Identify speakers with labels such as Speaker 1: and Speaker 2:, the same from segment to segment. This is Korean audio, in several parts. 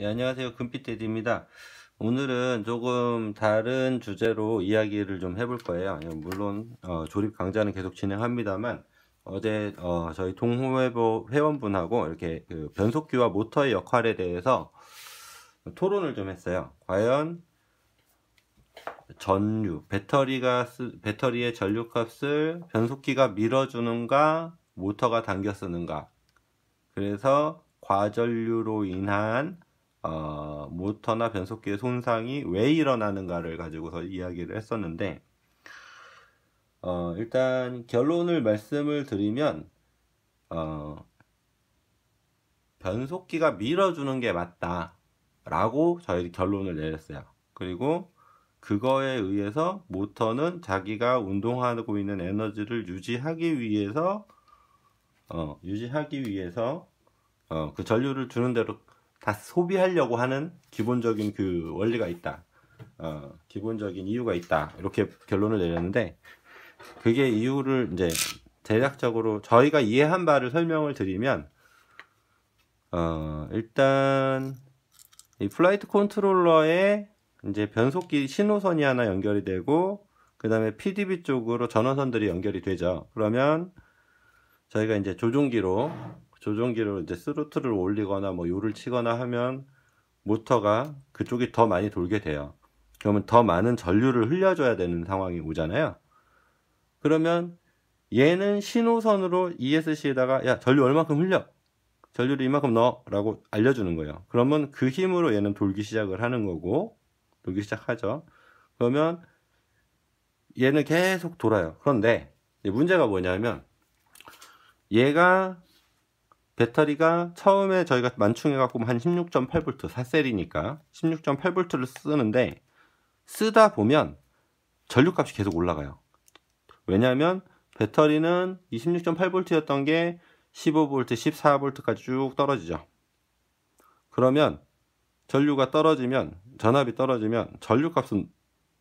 Speaker 1: 예, 안녕하세요. 금빛데디입니다. 오늘은 조금 다른 주제로 이야기를 좀 해볼 거예요. 물론 어, 조립 강좌는 계속 진행합니다만 어제 어, 저희 동호회 회원분하고 이렇게 그 변속기와 모터의 역할에 대해서 토론을 좀 했어요. 과연 전류, 배터리가 쓰, 배터리의 전류 값을 변속기가 밀어주는가, 모터가 당겨 쓰는가. 그래서 과전류로 인한 어, 모터나 변속기의 손상이 왜 일어나는가를 가지고서 이야기를 했었는데 어, 일단 결론을 말씀을 드리면 어, 변속기가 밀어주는 게 맞다라고 저희 결론을 내렸어요. 그리고 그거에 의해서 모터는 자기가 운동하고 있는 에너지를 유지하기 위해서 어, 유지하기 위해서 어, 그 전류를 주는 대로 다 소비하려고 하는 기본적인 그 원리가 있다. 어, 기본적인 이유가 있다. 이렇게 결론을 내렸는데 그게 이유를 이제 대략적으로 저희가 이해한 바를 설명을 드리면 어, 일단 이 플라이트 컨트롤러에 이제 변속기 신호선이 하나 연결이 되고 그 다음에 PDB 쪽으로 전원선들이 연결이 되죠. 그러면 저희가 이제 조종기로 조종기를 이제 스로틀을 올리거나 뭐 요를 치거나 하면 모터가 그쪽이 더 많이 돌게 돼요. 그러면 더 많은 전류를 흘려줘야 되는 상황이 오잖아요. 그러면 얘는 신호선으로 ESC에다가 야 전류 얼마큼 흘려 전류를 이만큼 넣어라고 알려주는 거예요. 그러면 그 힘으로 얘는 돌기 시작을 하는 거고 돌기 시작하죠. 그러면 얘는 계속 돌아요. 그런데 문제가 뭐냐면 얘가 배터리가 처음에 저희가 만충해갖고 한 16.8V, 4셀이니까 16.8V를 쓰는데 쓰다 보면 전류값이 계속 올라가요. 왜냐하면 배터리는 26.8V였던 게 15V, 14V까지 쭉 떨어지죠. 그러면 전류가 떨어지면 전압이 떨어지면 전류값은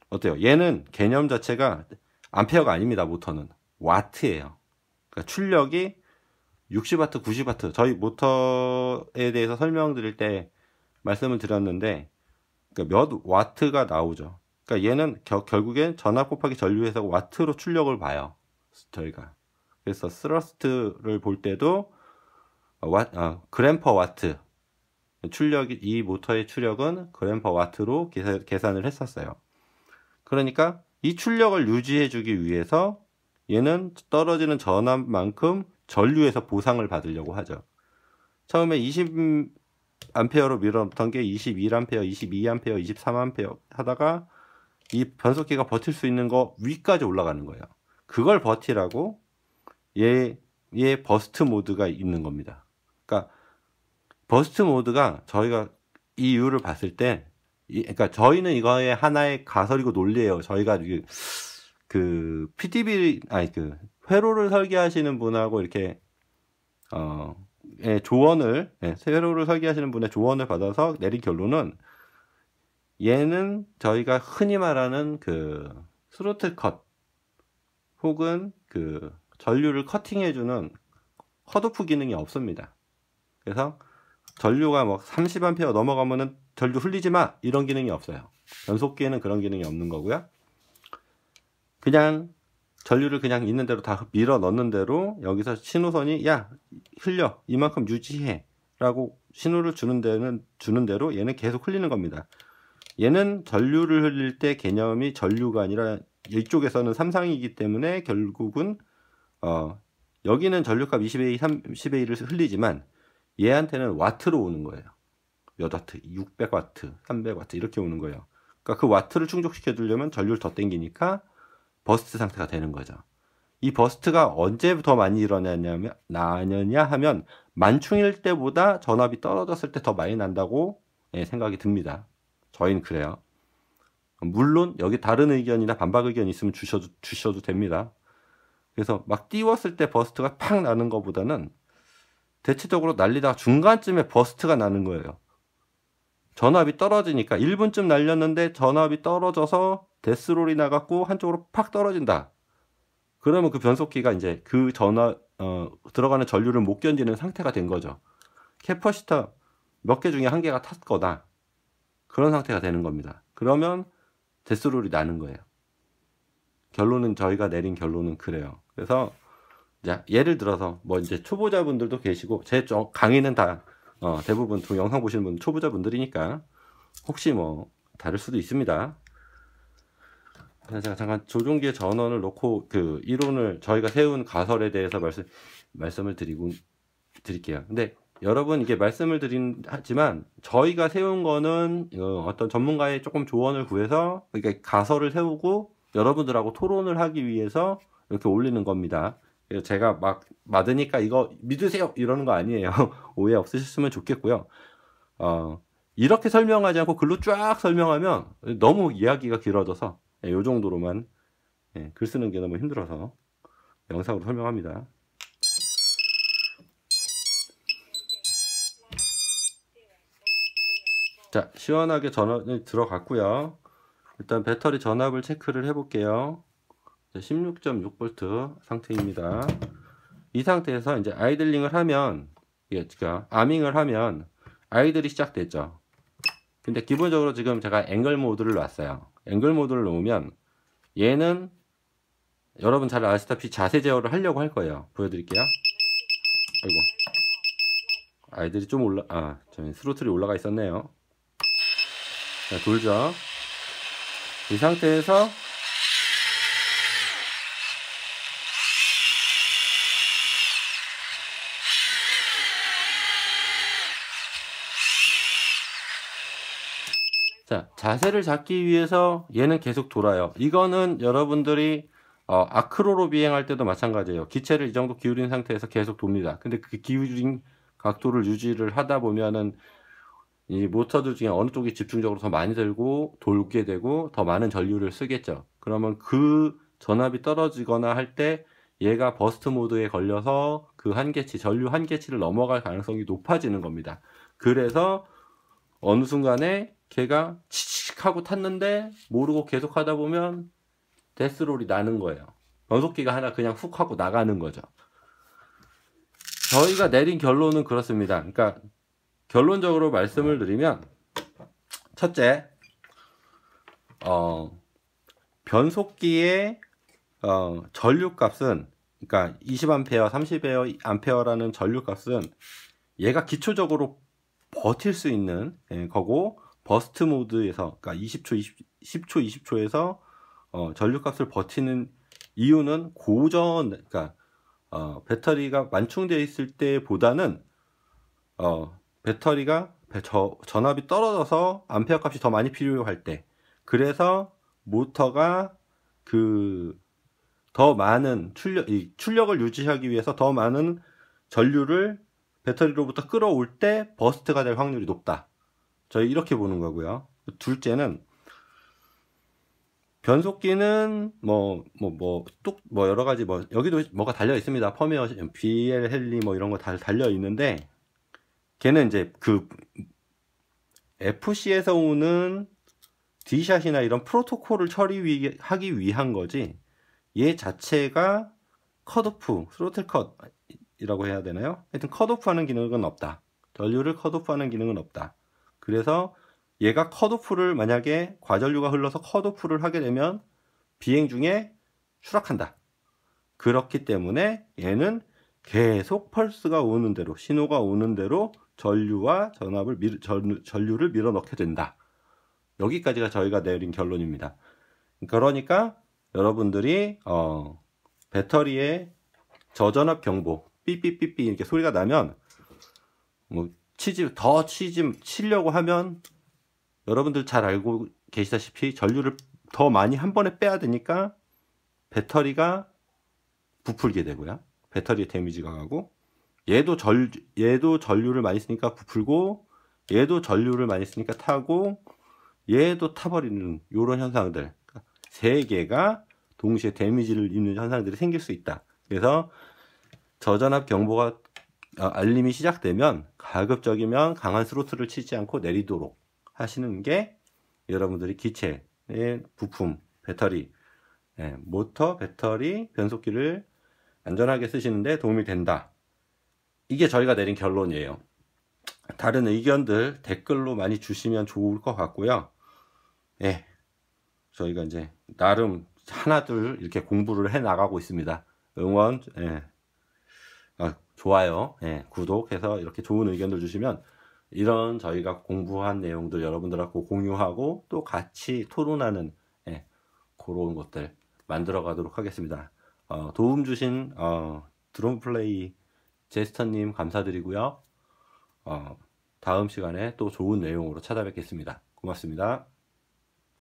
Speaker 1: 어때요? 얘는 개념 자체가 암페어가 아닙니다. 모터는 와트예요. 그러니까 출력이 60W, 90W 저희 모터에 대해서 설명드릴 때 말씀을 드렸는데 그러니까 몇 와트가 나오죠. 그러니까 얘는 겨, 결국엔 전압 곱하기 전류에서 와트로 출력을 봐요. 저희가 그래서 스러스트를 볼 때도 와, 아, 그램 퍼 와트 출력이 이 모터의 출력은 그램 퍼 와트로 계산, 을 했었어요. 그러니까 이 출력을 유지해주기 위해서 얘는 떨어지는 전압만큼 전류에서 보상을 받으려고 하죠. 처음에 20 a 로 밀어넣던 게2 1 a 2 2 a 2 3 a 하다가 이 변속기가 버틸 수 있는 거 위까지 올라가는 거예요. 그걸 버티라고 얘, 얘 버스트 모드가 있는 겁니다. 그러니까 버스트 모드가 저희가 이 이유를 봤을 때, 그러니까 저희는 이거에 하나의 가설이고 논리예요. 저희가 그, 그 PDB 아니 그 회로를 설계하시는 분하고 이렇게 어, 예, 조언을 예, 회로를 설계하시는 분의 조언을 받아서 내린 결론은 얘는 저희가 흔히 말하는 그 스로틀 컷 혹은 그 전류를 커팅해주는 컷오프 기능이 없습니다. 그래서 전류가 뭐 30A 넘어가면은 전류 흘리지 마 이런 기능이 없어요. 연속기에는 그런 기능이 없는 거고요. 그냥 전류를 그냥 있는 대로 다 밀어 넣는 대로 여기서 신호선이 야 흘려 이만큼 유지해라고 신호를 주는 데는 주는 대로 얘는 계속 흘리는 겁니다. 얘는 전류를 흘릴 때 개념이 전류가 아니라 이쪽에서는 삼상이기 때문에 결국은 어 여기는 전류값 20A, 30A를 흘리지만 얘한테는 와트로 오는 거예요. 몇 와트? 600와트, 300와트 이렇게 오는 거예요. 그러니까 그 와트를 충족시켜 주려면 전류를 더 땡기니까 버스트 상태가 되는 거죠. 이 버스트가 언제 부터 많이 일어나냐면 나냐 하면 만충일 때보다 전압이 떨어졌을 때 더 많이 난다고 예, 생각이 듭니다. 저희는 그래요. 물론 여기 다른 의견이나 반박 의견 있으면 주셔도 주셔도 됩니다. 그래서 막 띄웠을 때 버스트가 팍 나는 것보다는 대체적으로 날리다가 중간쯤에 버스트가 나는 거예요. 전압이 떨어지니까 1분쯤 날렸는데 전압이 떨어져서 데스롤이 나갔고 한쪽으로 팍 떨어진다. 그러면 그 변속기가 이제 그 전화 어, 들어가는 전류를 못 견디는 상태가 된 거죠. 캐퍼시터 몇 개 중에 한 개가 탔거나 그런 상태가 되는 겁니다. 그러면 데스롤이 나는 거예요. 결론은 저희가 내린 결론은 그래요. 그래서 자, 예를 들어서 뭐 이제 초보자분들도 계시고 제 강의는 다 어, 대부분 동 영상 보시는 분 초보자분들이니까 혹시 뭐 다를 수도 있습니다. 그래 제가 잠깐 조종기의 전원을 놓고 그 이론을 저희가 세운 가설에 대해서 말씀 말씀을 드리고 드릴게요. 근데 여러분 이게 말씀을 드린 하지만 저희가 세운 거는 어, 어떤 전문가의 조금 조언을 구해서 그러니까 가설을 세우고 여러분들하고 토론을 하기 위해서 이렇게 올리는 겁니다. 그래서 제가 막 맞으니까 이거 믿으세요 이러는 거 아니에요. 오해 없으셨으면 좋겠고요. 어, 이렇게 설명하지 않고 글로 쫙 설명하면 너무 이야기가 길어져서 예, 요 정도로만 예, 글 쓰는 게 너무 힘들어서 영상으로 설명합니다. 자, 시원하게 전원이 들어갔고요. 일단 배터리 전압을 체크를 해볼게요. 16.6V 상태입니다. 이 상태에서 이제 아이들링을 하면, 예, 그러니까 아밍을 하면 아이들이 시작됐죠. 근데 기본적으로 지금 제가 앵글 모드를 놨어요. 앵글 모드를 놓으면 얘는 여러분 잘 아시다시피 자세 제어를 하려고 할 거예요. 보여드릴게요. 아이고. 아이들이 좀 올라, 아, 저희 스로틀이 올라가 있었네요. 자, 돌죠. 이 상태에서 자, 자세를 잡기 위해서 얘는 계속 돌아요. 이거는 여러분들이 어, 아크로로 비행할 때도 마찬가지예요. 기체를 이 정도 기울인 상태에서 계속 돕니다. 근데 그 기울인 각도를 유지를 하다 보면은 이 모터들 중에 어느 쪽이 집중적으로 더 많이 들고 돌게 되고 더 많은 전류를 쓰겠죠. 그러면 그 전압이 떨어지거나 할 때 얘가 버스트 모드에 걸려서 그 한계치, 전류 한계치를 넘어갈 가능성이 높아지는 겁니다. 그래서 어느 순간에 걔가 치칙 하고 탔는데 모르고 계속 하다 보면 데스롤이 나는 거예요. 변속기가 하나 그냥 훅 하고 나가는 거죠. 저희가 내린 결론은 그렇습니다. 그러니까 결론적으로 말씀을 드리면 첫째, 어, 변속기의 어, 전류값은 그러니까 20A, 30A라는 전류값은 얘가 기초적으로 버틸 수 있는 예, 거고 버스트 모드에서 그러니까 20초 20, 10초 20초에서 어, 전류값을 버티는 이유는 고전 그러니까 어, 배터리가 완충되어 있을 때보다는 어, 배터리가 저, 전압이 떨어져서 암페어 값이 더 많이 필요할 때 그래서 모터가 그 더 많은 출력 이 출력을 유지하기 위해서 더 많은 전류를 배터리로부터 끌어올 때 버스트가 될 확률이 높다. 저희 이렇게 보는 거고요. 둘째는 변속기는 뭐 뭐 뭐 뚝뭐 뭐, 뭐 여러 가지 뭐 여기도 뭐가 달려 있습니다. 펌웨어 BL 헨리 뭐 이런 거 다 달려 있는데 걔는 이제 그 FC에서 오는 D샷이나 이런 프로토콜을 처리하기 위한 거지 얘 자체가 컷오프, 스로틀 컷이라고 해야 되나요? 하여튼 컷오프하는 기능은 없다. 전류를 컷오프하는 기능은 없다. 그래서 얘가 컷오프를 만약에 과전류가 흘러서 컷오프를 하게 되면 비행 중에 추락한다. 그렇기 때문에 얘는 계속 펄스가 오는 대로 신호가 오는 대로 전류와 전압을 밀, 전, 전류를 밀어넣게 된다. 여기까지가 저희가 내린 결론입니다. 그러니까 여러분들이 어, 배터리에 저전압 경보 삐삐삐삐 이렇게 소리가 나면 뭐 치지 더 치지 치려고 하면 여러분들 잘 알고 계시다시피 전류를 더 많이 한 번에 빼야 되니까 배터리가 부풀게 되고요. 배터리에 데미지가 가고 얘도 전 얘도 전류를 많이 쓰니까 부풀고 얘도 전류를 많이 쓰니까 타고 얘도 타버리는 이런 현상들 그러니까 세 개가 동시에 데미지를 입는 현상들이 생길 수 있다. 그래서 저전압 경보가 어, 알림이 시작되면 가급적이면 강한 스로틀을 치지 않고 내리도록 하시는 게 여러분들이 기체의 부품, 배터리, 예, 모터, 배터리, 변속기를 안전하게 쓰시는데 도움이 된다. 이게 저희가 내린 결론이에요. 다른 의견들 댓글로 많이 주시면 좋을 것 같고요. 예. 저희가 이제 나름 하나둘 이렇게 공부를 해 나가고 있습니다. 응원, 예. 아, 좋아요, 예, 구독해서 이렇게 좋은 의견들 주시면 이런 저희가 공부한 내용들 여러분들하고 공유하고 또 같이 토론하는 예, 그런 것들 만들어 가도록 하겠습니다. 어, 도움 주신 어, 드론플레이 제스터님 감사드리고요. 어, 다음 시간에 또 좋은 내용으로 찾아뵙겠습니다. 고맙습니다.